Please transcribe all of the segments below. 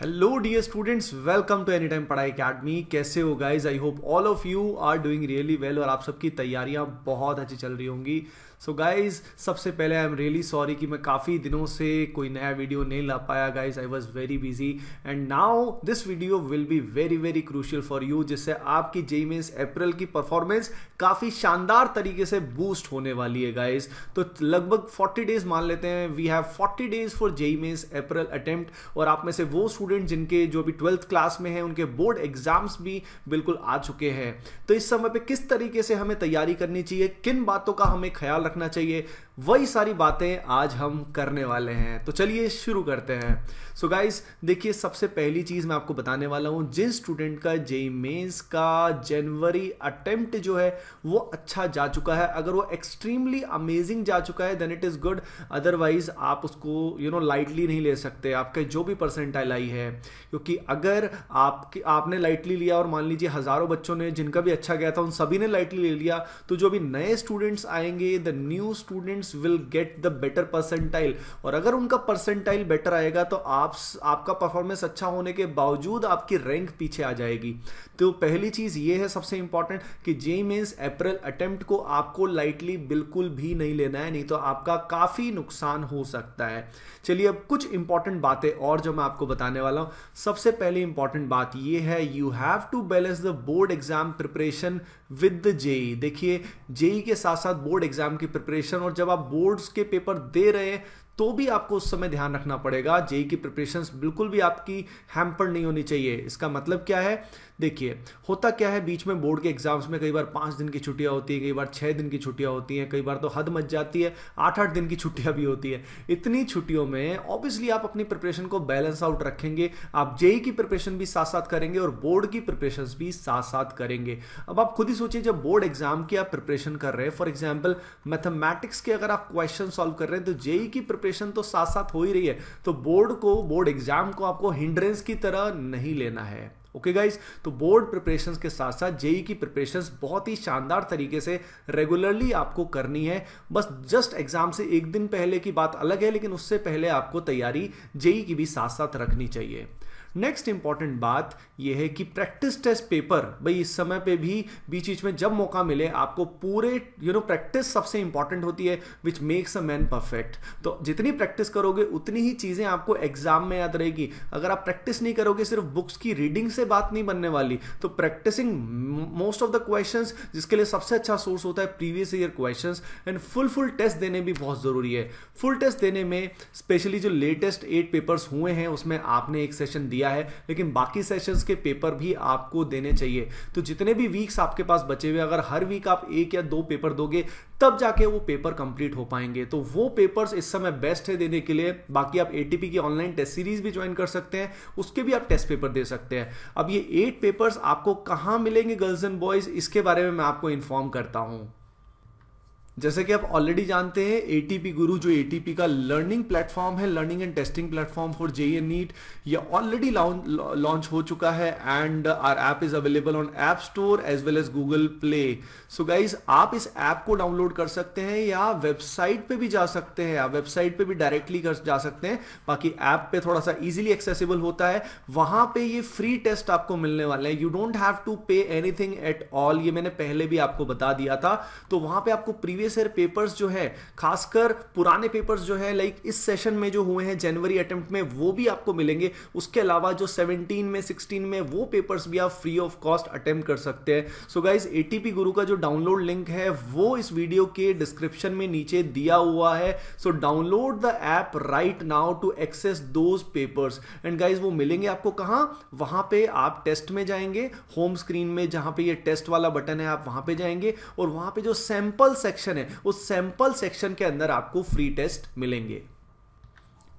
hello dear students welcome to any time पढ़ाई academy कैसे हो guys I hope all of you are doing really well और आप सबकी तैयारियां बहुत अच्छी चल रही होंगी सो गाइज सबसे पहले आई एम रियली सॉरी कि मैं काफ़ी दिनों से कोई नया वीडियो नहीं ला पाया guys I was very busy and now this video will be very very crucial for you जिससे आपकी जेई अप्रैल की परफॉर्मेंस काफ़ी शानदार तरीके से बूस्ट होने वाली है गाइज तो लगभग 40 डेज मान लेते हैं we have 40 days for JEE means April attempt और आप में से वो स्टूडेंट जिनके जो अभी ट्वेल्थ क्लास में हैं उनके बोर्ड एग्जाम्स भी बिल्कुल आ चुके हैं तो इस समय पर किस तरीके से हमें तैयारी करनी चाहिए किन बातों का हमें ख्याल रखना चाहिए वही सारी बातें आज हम करने वाले हैं तो चलिए शुरू करते हैं सो गाइस देखिए सबसे पहली चीज़ मैं आपको बताने वाला हूं जिन स्टूडेंट का जेई मेन्स का जनवरी अटेम्प्ट जो है वो अच्छा जा चुका है अगर वो एक्सट्रीमली अमेजिंग जा चुका है then it is good otherwise आप उसको यू नो लाइटली नहीं ले सकते आपके जो भी परसेंटाइल आई है क्योंकि अगर आपकी आपने लाइटली लिया और मान लीजिए हज़ारों बच्चों ने जिनका भी अच्छा गया था उन सभी ने लाइटली ले लिया तो जो भी नए स्टूडेंट्स आएंगे the new students students will get the better percentile और अगर उनका परसेंटाइल बेटर आएगा तो आप आपका परफॉर्मेंस अच्छा होने के बावजूद आपकी रैंक पीछे आ जाएगी तो पहली चीज़ ये है सबसे इंपॉर्टेंट कि जे मीन्स अप्रैल अटेम्प्ट को आपको लाइटली बिल्कुल भी नहीं लेना है नहीं तो आपका काफ़ी नुकसान हो सकता है चलिए अब कुछ इंपॉर्टेंट बातें और जो मैं आपको बताने वाला हूं सबसे पहली इंपॉर्टेंट बात यह है you have to balance the board exam preparation with JEE देखिए जेई e के साथ साथ बोर्ड एग्जाम की प्रिपरेशन और जब आप आप बोर्ड्स के पेपर दे रहे हैं तो भी आपको उस समय ध्यान रखना पड़ेगा जेई की प्रिपरेशन बिल्कुल भी आपकी हैम्पर नहीं होनी चाहिए इसका मतलब क्या है देखिए होता क्या है बीच में बोर्ड के एग्जाम्स में कई बार पाँच दिन की छुट्टियाँ होती है कई बार छः दिन की छुट्टियाँ होती हैं कई बार तो हद मच जाती है आठ आठ दिन की छुट्टियाँ भी होती है इतनी छुट्टियों में ऑब्वियसली आप अपनी प्रिपरेशन को बैलेंस आउट रखेंगे आप जेई e की प्रिपरेशन भी साथ साथ करेंगे और बोर्ड की प्रिपरेशन भी साथ साथ करेंगे अब आप खुद ही सोचिए जब बोर्ड एग्जाम की आप प्रिपरेशन कर रहे हैं फॉर एग्जाम्पल मैथमेटिक्स के अगर आप क्वेश्चन सॉल्व कर रहे हैं तो जेई e की प्रिपरेशन तो साथ साथ हो ही रही है तो बोर्ड को बोर्ड एग्जाम को आपको हिंड्रेंस की तरह नहीं लेना है ओके गाइज तो बोर्ड प्रिपरेशन के साथ साथ जेई e की प्रिपरेशन बहुत ही शानदार तरीके से रेगुलरली आपको करनी है बस जस्ट एग्जाम से एक दिन पहले की बात अलग है लेकिन उससे पहले आपको तैयारी जेई e की भी साथ साथ रखनी चाहिए नेक्स्ट इंपॉर्टेंट बात यह है कि प्रैक्टिस टेस्ट पेपर भाई इस समय पे भी बीच बीच में जब मौका मिले आपको पूरे यू नो प्रैक्टिस सबसे इंपॉर्टेंट होती है which makes a man perfect तो जितनी प्रैक्टिस करोगे उतनी ही चीज़ें आपको एग्जाम में याद रहेगी अगर आप प्रैक्टिस नहीं करोगे सिर्फ बुक्स की रीडिंग से बात नहीं बनने वाली तो practising most of the question जिसके लिए सबसे अच्छा सोर्स होता है previous year question and full full test देने भी बहुत ज़रूरी है फुल टेस्ट देने में स्पेशली जो लेटेस्ट एट पेपर्स हुए हैं उसमें आपने एक सेशन दिया दिया है लेकिन बाकी सेशंस के पेपर भी आपको देने चाहिए तो जितने भी वीक्स आपके पास बचे हुए अगर हर वीक आप एक या दो पेपर दोगे तब जाके वो पेपर कंप्लीट हो पाएंगे तो वो पेपर्स इस समय बेस्ट है देने के लिए बाकी आप एटीपी की ऑनलाइन टेस्ट सीरीज भी ज्वाइन कर सकते हैं उसके भी आप टेस्ट पेपर दे सकते हैं अब ये एट पेपर्स आपको कहाँ मिलेंगे गर्ल्स एंड बॉयज इसके बारे में मैं आपको इन्फॉर्म करता हूँ जैसे कि आप ऑलरेडी जानते हैं एटीपी गुरु जो ए का लर्निंग प्लेटफॉर्म है learning and testing platform for JEE and NEET ये ऑलरेडी लॉन्च हो चुका है and our app is available on App Store as well as Google Play so guys आप इस ऐप को डाउनलोड कर सकते हैं या वेबसाइट पे भी जा सकते हैं आप वेबसाइट पे भी डायरेक्टली कर जा सकते हैं बाकी ऐप पे थोड़ा सा इजिली एक्सेसिबल होता है वहां पे ये फ्री टेस्ट आपको मिलने वाले हैं you don't have to pay anything at all ये मैंने पहले भी आपको बता दिया था तो वहां पे आपको प्रीवियस ये सर पेपर्स जो है खासकर पुराने पेपर्स जो है लाइक इस सेशन में जो हुए हैं जनवरी अटेम्प्ट में वो भी आपको मिलेंगे उसके अलावा जो 17 में 16 में वो पेपर्स भी आप फ्री ऑफ कॉस्ट अटेम्प्ट कर सकते हैं सो गाइज ए गुरु का जो डाउनलोड लिंक है वो इस वीडियो के डिस्क्रिप्शन में नीचे दिया हुआ है so download the app right now to access those papers and guys वो मिलेंगे आपको कहाँ वहाँ पे आप टेस्ट में जाएंगे होम स्क्रीन में जहाँ पे ये टेस्ट वाला बटन है आप वहाँ पे जाएंगे और वहाँ पे जो सैम्पल सेक्शन सेक्शन है उस सैंपल सेक्शन के अंदर आपको फ्री टेस्ट मिलेंगे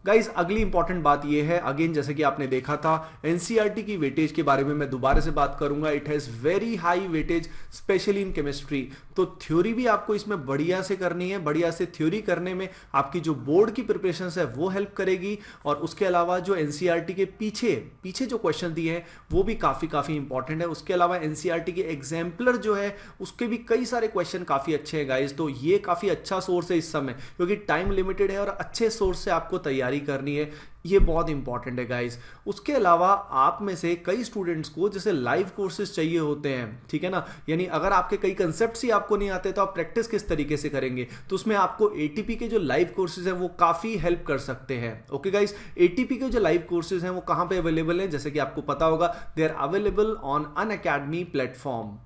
गाइज अगली इंपॉर्टेंट बात यह है अगेन जैसे कि आपने देखा था एनसीईआरटी e की वेटेज के बारे में मैं दोबारा से बात करूंगा it has very high weightage especially in chemistry तो थ्योरी भी आपको इसमें बढ़िया से करनी है बढ़िया से थ्योरी करने में आपकी जो बोर्ड की प्रिपरेशन है वो हेल्प करेगी और उसके अलावा जो एनसीईआरटी e के पीछे पीछे जो क्वेश्चन दिए हैं वो भी काफी काफी इंपॉर्टेंट है उसके अलावा एनसीईआरटी के एग्जाम्पलर जो है उसके भी कई सारे क्वेश्चन काफी अच्छे हैं गाइज तो ये काफी अच्छा सोर्स है इस समय क्योंकि टाइम लिमिटेड है और अच्छे सोर्स से आपको तैयार तैयारी करनी है ये बहुत इंपॉर्टेंट है गाइस उसके अलावा आप में से कई स्टूडेंट्स को जैसे लाइव कोर्सेज चाहिए होते हैं ठीक है ना यानी अगर आपके कई कंसेप्ट ही आपको नहीं आते तो आप प्रैक्टिस किस तरीके से करेंगे तो उसमें आपको ए के जो लाइव कोर्सेज हैं वो काफ़ी हेल्प कर सकते हैं ओके गाइज ए के जो लाइव कोर्सेज हैं वो कहाँ पर अवेलेबल हैं जैसे कि आपको पता होगा they are available on Unacademy platform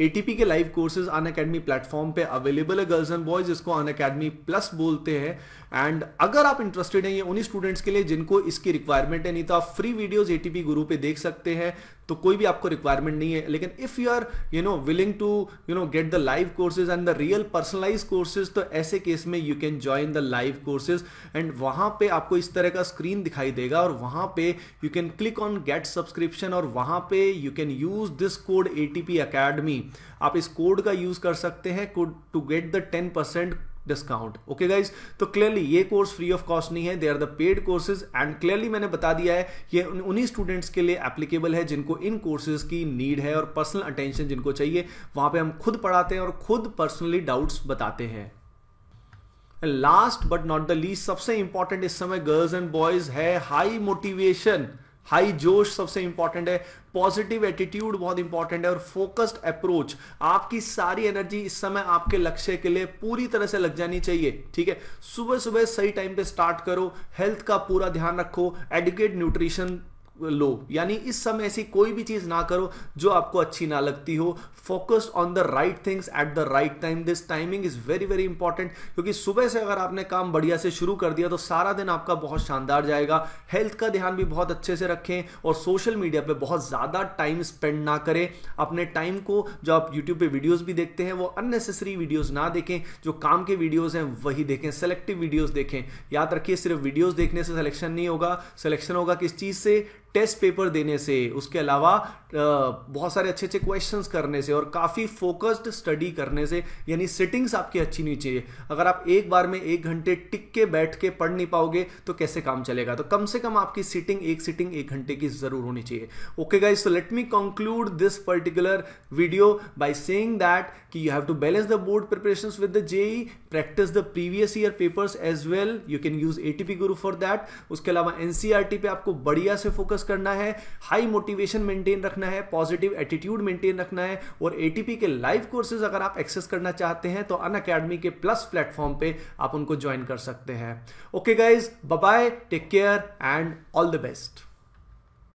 ATP के live courses Unacademy platform पे अवेलेबल है गर्ल्स एंड बॉयज इसको अन अकेडमी प्लस बोलते हैं एंड अगर आप इंटरेस्टेड हैं ये उन्हीं स्टूडेंट्स के लिए जिनको इसकी रिक्वायरमेंट है नहीं तो आप फ्री वीडियोज एटीपी गुरु पे देख सकते हैं तो कोई भी आपको रिक्वायरमेंट नहीं है लेकिन if you are you know willing to you know get the live courses and the real personalise courses तो ऐसे केस में you can join the live courses and वहां पे आपको इस तरह का स्क्रीन दिखाई देगा और वहां पे you can click on get subscription और वहां पे you can use this code A T आप इस कोड का यूज कर सकते हैं to get the ten percent discount okay guys तो क्लियरली ये कोर्स फ्री ऑफ कॉस्ट नहीं है they are the paid courses and clearly मैंने बता दिया है ये उन्हीं स्टूडेंट्स के लिए एप्लीकेबल है जिनको इन कोर्सेज की नीड है और पर्सनल अटेंशन जिनको चाहिए वहां पे हम खुद पढ़ाते हैं और खुद पर्सनली डाउट्स बताते हैं last but not the least सबसे इंपॉर्टेंट इस समय गर्ल्स एंड बॉयज है हाई मोटिवेशन हाई जोश सबसे इंपॉर्टेंट है पॉजिटिव एटीट्यूड बहुत इंपॉर्टेंट है और फोकस्ड अप्रोच आपकी सारी एनर्जी इस समय आपके लक्ष्य के लिए पूरी तरह से लग जानी चाहिए ठीक है सुबह सुबह सही टाइम पे स्टार्ट करो हेल्थ का पूरा ध्यान रखो एडिकेट न्यूट्रिशन लो यानी इस समय ऐसी कोई भी चीज़ ना करो जो आपको अच्छी ना लगती हो focus on the right things at the right time this timing is very very important क्योंकि सुबह से अगर आपने काम बढ़िया से शुरू कर दिया तो सारा दिन आपका बहुत शानदार जाएगा हेल्थ का ध्यान भी बहुत अच्छे से रखें और सोशल मीडिया पर बहुत ज़्यादा टाइम स्पेंड ना करें अपने टाइम को जो आप यूट्यूब पर वीडियोज़ भी देखते हैं वो अननेसेसरी वीडियोज़ ना देखें जो काम के वीडियोज़ हैं वही देखें सेलेक्टिव वीडियोज़ देखें याद रखिए सिर्फ वीडियोज़ देखने से सिलेक्शन नहीं होगा सिलेक्शन होगा किस चीज़ से टेस्ट पेपर देने से उसके अलावा बहुत सारे अच्छे अच्छे क्वेश्चंस करने से और काफ़ी फोकस्ड स्टडी करने से यानी सिटिंग्स आपकी अच्छी नहीं चाहिए अगर आप एक बार में एक घंटे टिक के बैठ के पढ़ नहीं पाओगे तो कैसे काम चलेगा तो कम से कम आपकी सिटिंग एक सिटिंग एक घंटे की ज़रूर होनी चाहिए okay guys so let me conclude this particular video by saying that कि you have to balance the board preparation with the JEE practice the previous year papers as well you can use A Guru for that उसके अलावा NCR T e पे आपको बढ़िया से focus focus करना है high motivation maintain रखना है पॉजिटिव एटीट्यूड मेंटेन रखना है और एटीपी के लाइव कोर्सेज अगर आप एक्सेस करना चाहते हैं तो अन अकेडमी के प्लस प्लेटफॉर्म पे आप उनको ज्वाइन कर सकते हैं okay guys bye take care and all the best